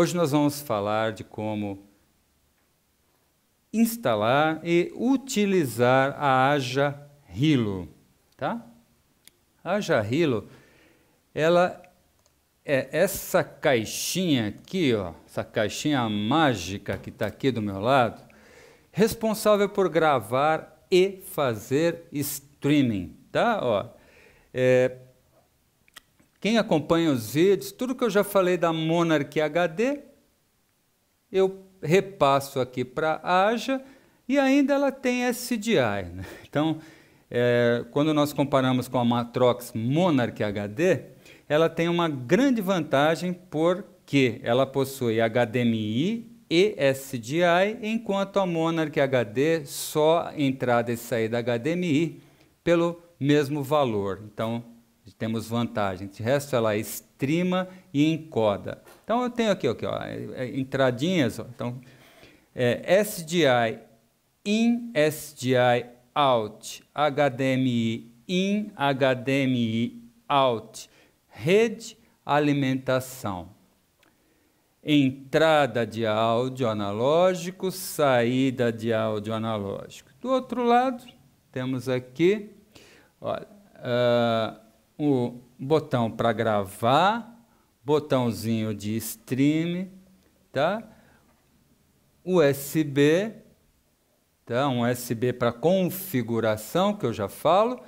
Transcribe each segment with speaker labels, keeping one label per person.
Speaker 1: Hoje nós vamos falar de como instalar e utilizar a Aja Hilo, tá? A Aja Hilo, ela é essa caixinha aqui, ó, essa caixinha mágica que está aqui do meu lado, responsável por gravar e fazer streaming, tá? Ó, é, quem acompanha os vídeos, tudo que eu já falei da Monarch HD, eu repasso aqui para a Aja e ainda ela tem SDI. Né? Então, é, quando nós comparamos com a Matrox Monarch HD, ela tem uma grande vantagem porque ela possui HDMI e SDI, enquanto a Monarch HD só entrada e saída HDMI pelo mesmo valor. Então, temos vantagem. De resto, ela estrima e encoda. Então, eu tenho aqui, aqui ó, é, é, entradinhas. Ó. Então, é, SDI in, SDI out, HDMI in, HDMI out, rede, alimentação. Entrada de áudio analógico, saída de áudio analógico. Do outro lado, temos aqui, olha, uh, o botão para gravar, botãozinho de stream, tá? USB, tá? Um USB para configuração, que eu já falo,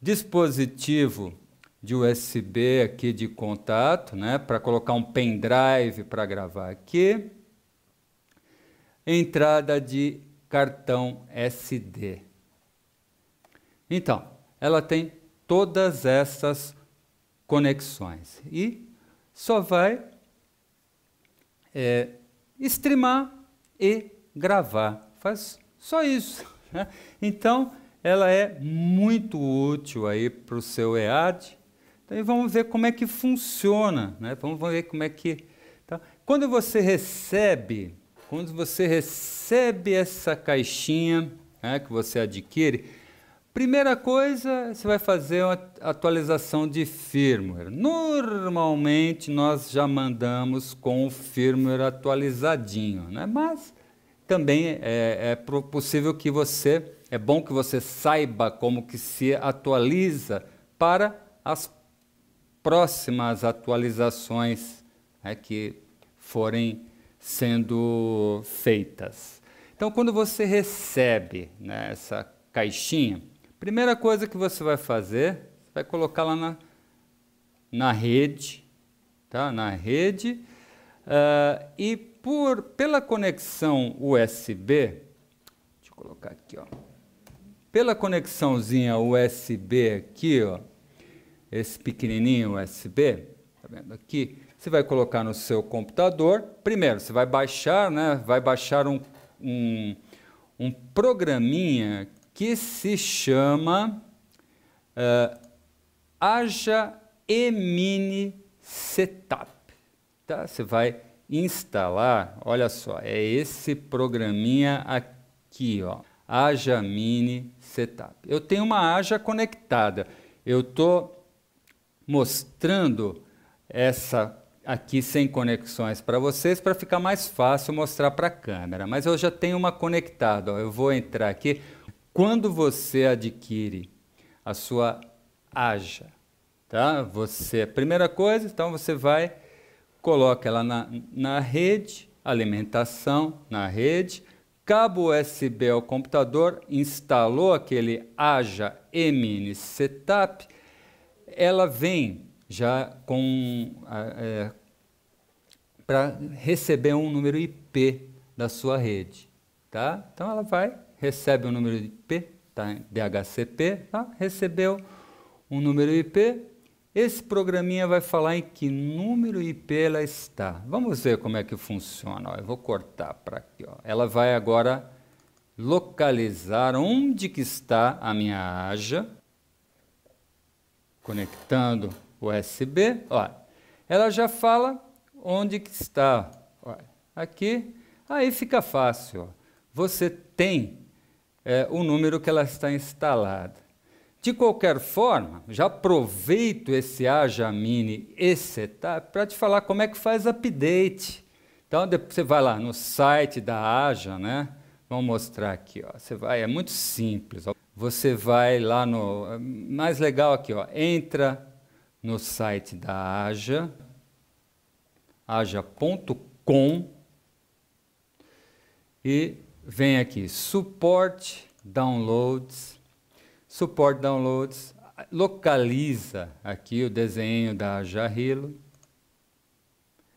Speaker 1: dispositivo de USB aqui de contato, né, para colocar um pendrive para gravar aqui. Entrada de cartão SD. Então, ela tem todas essas conexões. E só vai é, streamar e gravar. Faz só isso. Né? Então, ela é muito útil aí para o seu EAD. Então, vamos ver como é que funciona, né? Vamos ver como é que tá. Quando você recebe, quando você recebe essa caixinha né, que você adquire, Primeira coisa, você vai fazer uma atualização de firmware. Normalmente nós já mandamos com o firmware atualizadinho, né? mas também é, é possível que você, é bom que você saiba como que se atualiza para as próximas atualizações né, que forem sendo feitas. Então, quando você recebe né, essa caixinha, Primeira coisa que você vai fazer, vai colocar lá na, na rede, tá? Na rede. Uh, e por, pela conexão USB, deixa eu colocar aqui, ó. Pela conexãozinha USB aqui, ó, esse pequenininho USB, tá vendo aqui? Você vai colocar no seu computador. Primeiro, você vai baixar, né? Vai baixar um, um, um programinha que se chama uh, eh, Aja Emini Setup. Tá? Você vai instalar, olha só, é esse programinha aqui, ó, Aja Mini Setup. Eu tenho uma Aja conectada. Eu estou mostrando essa aqui sem conexões para vocês para ficar mais fácil mostrar para a câmera. Mas eu já tenho uma conectada. Ó. Eu vou entrar aqui quando você adquire a sua aja, tá? Você, primeira coisa, então você vai, coloca ela na, na rede, alimentação na rede, cabo USB ao computador, instalou aquele aja mini setup, ela vem já com é, para receber um número IP da sua rede, tá? Então ela vai recebe um número IP, tá? DHCP, tá? recebeu um número IP, esse programinha vai falar em que número IP ela está. Vamos ver como é que funciona. Ó, eu vou cortar para aqui. Ó. Ela vai agora localizar onde que está a minha haja, conectando USB. Ó, ela já fala onde que está. Ó, aqui, aí fica fácil. Ó. Você tem é, o número que ela está instalada. De qualquer forma, já aproveito esse Mini e Setup para te falar como é que faz update. Então, você vai lá no site da Aja, né? Vamos mostrar aqui, ó. Você vai, é muito simples. Ó. Você vai lá no, mais legal aqui, ó. Entra no site da Aja, aja.com e vem aqui suporte downloads, suporte downloads, localiza aqui o desenho da Jarrilo.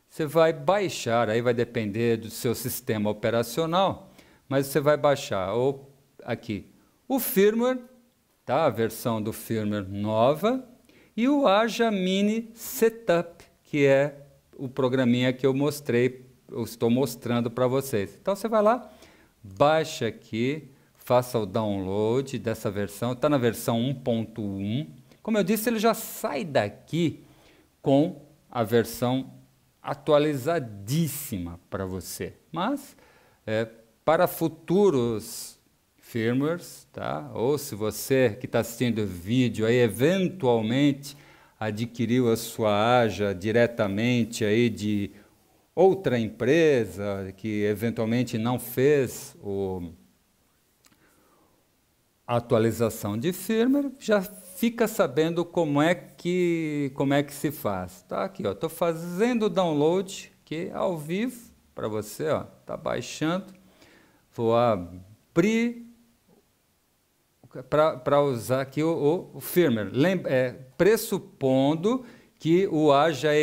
Speaker 1: Você vai baixar, aí vai depender do seu sistema operacional, mas você vai baixar ou aqui o firmware, tá? A versão do firmware nova e o Aja Mini Setup, que é o programinha que eu mostrei, eu estou mostrando para vocês. Então você vai lá, baixa aqui, faça o download dessa versão. Está na versão 1.1. Como eu disse, ele já sai daqui com a versão atualizadíssima para você. Mas é, para futuros firmwares, tá? ou se você que está assistindo o vídeo aí eventualmente adquiriu a sua AJA diretamente aí de outra empresa que eventualmente não fez o, a atualização de firmware, já fica sabendo como é que, como é que se faz. Tá aqui, ó, estou fazendo o download que ao vivo para você, ó, tá baixando. Vou abrir para usar aqui o, o, o firmware. Lembra, é, pressupondo que o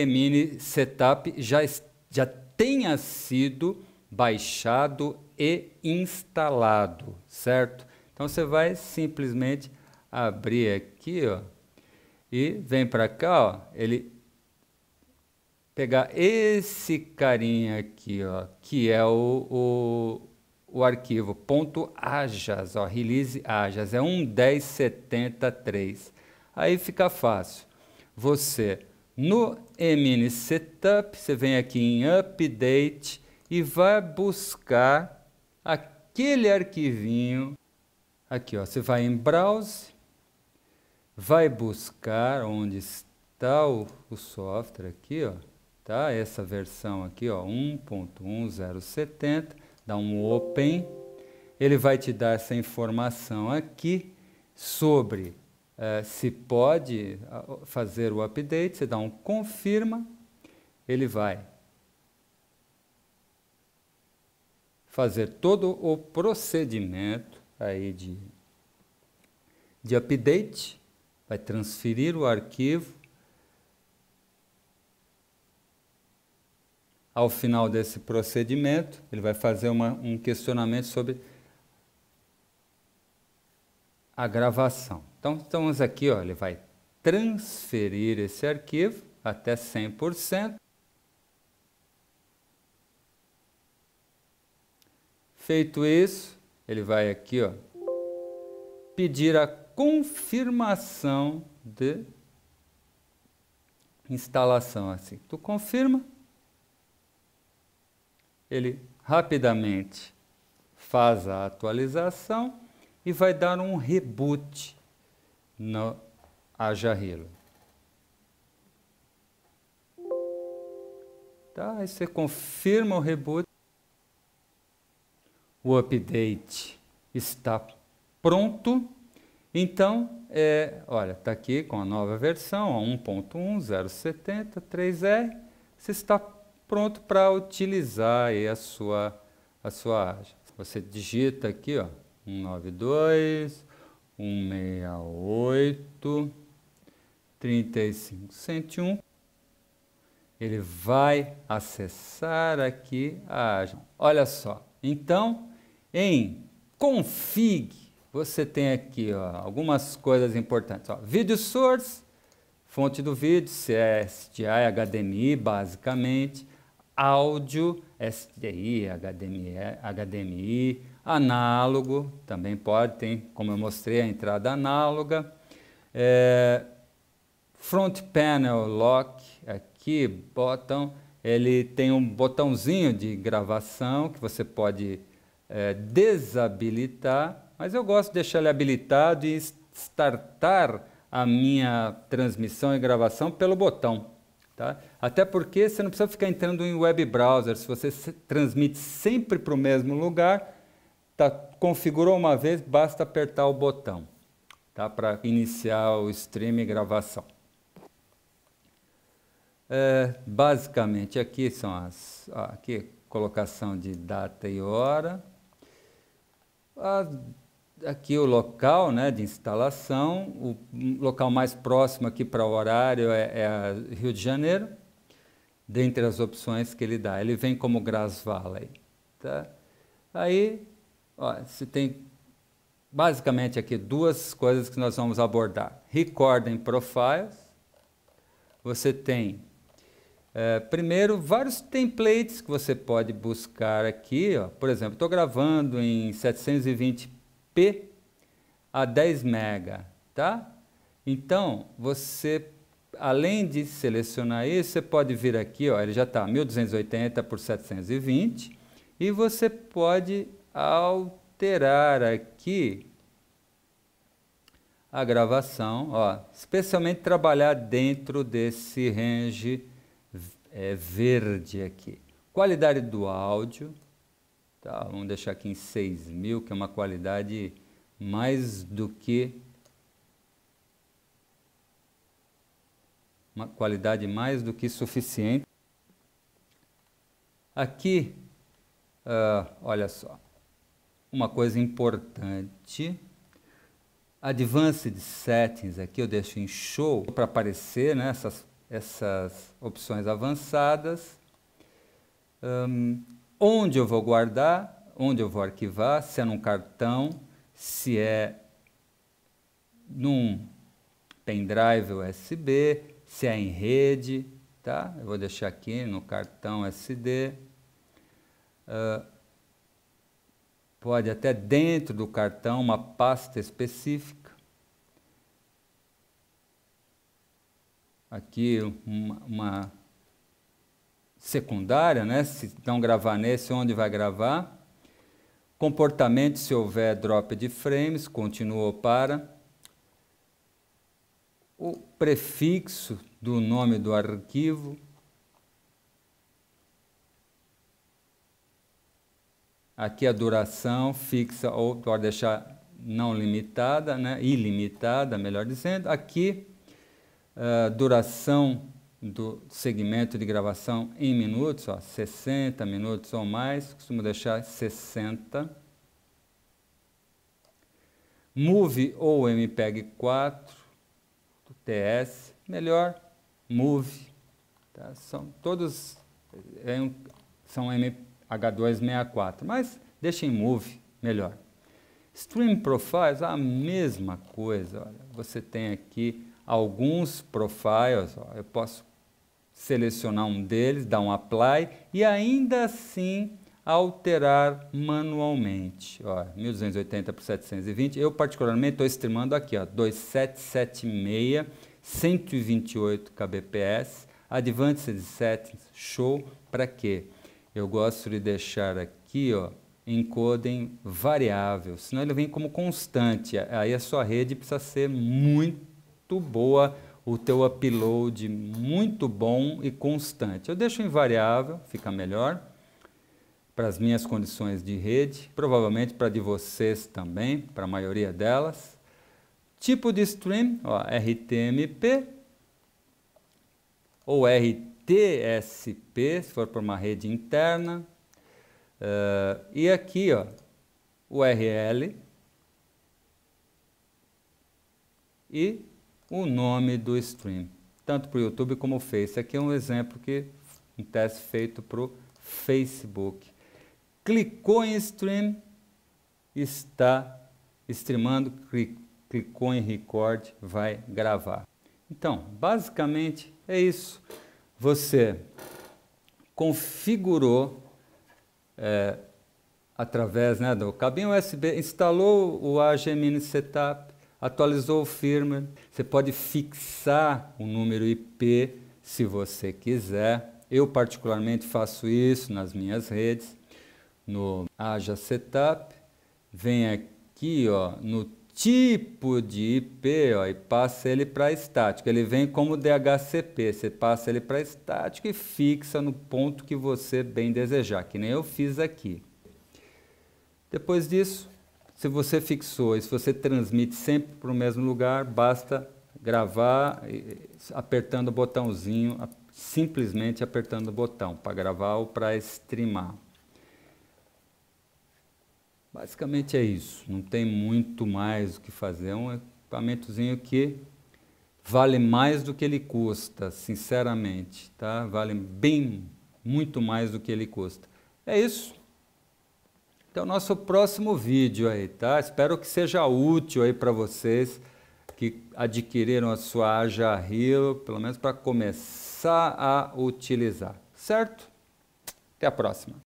Speaker 1: Mini Setup já está já tenha sido baixado e instalado, certo? Então você vai simplesmente abrir aqui, ó, e vem para cá, ó, ele pegar esse carinha aqui, ó, que é o, o, o arquivo ponto .ajas, ó, release ajas, é 1.1073. Aí fica fácil. Você no MN Setup, você vem aqui em Update e vai buscar aquele arquivinho. Aqui, ó, você vai em Browse, vai buscar onde está o, o software aqui, ó, tá? Essa versão aqui, ó, 1.1070, dá um Open. Ele vai te dar essa informação aqui sobre eh, se pode fazer o update, você dá um confirma, ele vai fazer todo o procedimento aí de, de update, vai transferir o arquivo. Ao final desse procedimento, ele vai fazer uma, um questionamento sobre a gravação. Então, estamos aqui, ó, ele vai transferir esse arquivo até 100%. Feito isso, ele vai aqui, ó, pedir a confirmação de instalação assim. Tu confirma? Ele rapidamente faz a atualização e vai dar um reboot no Ajahil. Tá, aí você confirma o reboot. O update está pronto. Então, é, olha, está aqui com a nova versão, 110703 r Você está pronto para utilizar aí a sua a sua Você digita aqui, ó, 192 168, 35, 101. Ele vai acessar aqui a ágil. Olha só. Então, em config, você tem aqui ó, algumas coisas importantes. Ó, video source, fonte do vídeo, CSTI, HDMI, basicamente. Áudio, SDI, HDMI, HDMI análogo, também pode, tem, como eu mostrei, a entrada análoga. É, front panel lock, aqui, botão, ele tem um botãozinho de gravação que você pode é, desabilitar, mas eu gosto de deixar ele habilitado e startar a minha transmissão e gravação pelo botão. Tá? Até porque você não precisa ficar entrando em web browser. Se você se transmite sempre para o mesmo lugar, Tá, configurou uma vez, basta apertar o botão tá, para iniciar o stream e gravação. É, basicamente, aqui são as ó, aqui, colocação de data e hora. A, aqui o local né, de instalação. O local mais próximo aqui para o horário é, é Rio de Janeiro. Dentre as opções que ele dá, ele vem como Grass Valley. Tá? Aí você se tem basicamente aqui duas coisas que nós vamos abordar. Recording Profiles. Você tem, é, primeiro, vários templates que você pode buscar aqui. Ó. Por exemplo, estou gravando em 720p a 10 mega, tá? Então, você, além de selecionar isso, você pode vir aqui, ó, ele já está 1280 por 720, e você pode alterar aqui a gravação, ó, especialmente trabalhar dentro desse range é, verde aqui. Qualidade do áudio, tá, vamos deixar aqui em 6.000, que é uma qualidade mais do que... Uma qualidade mais do que suficiente. Aqui, uh, olha só, uma coisa importante. Advanced Settings, aqui eu deixo em Show, para aparecer né, essas, essas opções avançadas. Um, onde eu vou guardar, onde eu vou arquivar, se é num cartão, se é num pendrive USB, se é em rede, tá? Eu vou deixar aqui no cartão SD. Uh, pode até dentro do cartão uma pasta específica. Aqui uma, uma secundária, né? Se não gravar nesse, onde vai gravar? Comportamento, se houver drop de frames, continua ou para. O prefixo do nome do arquivo, Aqui a duração fixa ou pode deixar não limitada, né? ilimitada, melhor dizendo. Aqui, uh, duração do segmento de gravação em minutos, ó, 60 minutos ou mais, costumo deixar 60. MOVE ou MPEG 4, TS, melhor, MOVE. Tá? São todos é um, são MPEG H264, mas deixa em move, melhor. Stream Profiles, a mesma coisa. Olha. Você tem aqui alguns profiles, ó. eu posso selecionar um deles, dar um apply e ainda assim alterar manualmente. Olha, 1280 por 720. Eu particularmente estou streamando aqui, ó, 2776, 128 kbps, Advanced Settings, show, para quê? eu gosto de deixar aqui, ó, em codem variável, senão ele vem como constante. Aí a sua rede precisa ser muito boa, o teu upload muito bom e constante. Eu deixo em variável, fica melhor para as minhas condições de rede, provavelmente para de vocês também, para a maioria delas. Tipo de stream, ó, RTMP ou RTMP TSP, se for por uma rede interna. Uh, e aqui, ó, URL e o nome do stream, tanto para o YouTube como o Face. aqui é um exemplo que um teste feito para o Facebook. Clicou em stream, está streamando, clicou em record, vai gravar. Então, basicamente é isso você configurou é, através né, do cabinho USB, instalou o Mini Setup, atualizou o firmware, você pode fixar o número IP se você quiser. Eu particularmente faço isso nas minhas redes, no Aja Setup, vem aqui ó, no tipo de IP ó, e passa ele para estático. Ele vem como DHCP, você passa ele para estático e fixa no ponto que você bem desejar, que nem eu fiz aqui. Depois disso, se você fixou e se você transmite sempre para o mesmo lugar, basta gravar apertando o botãozinho, simplesmente apertando o botão para gravar ou para streamar. Basicamente é isso, não tem muito mais o que fazer, é um equipamentozinho que vale mais do que ele custa, sinceramente, tá? Vale bem, muito mais do que ele custa. É isso. Então, nosso próximo vídeo aí, tá? Espero que seja útil aí para vocês que adquiriram a sua Aja Rio, pelo menos para começar a utilizar, certo? Até a próxima.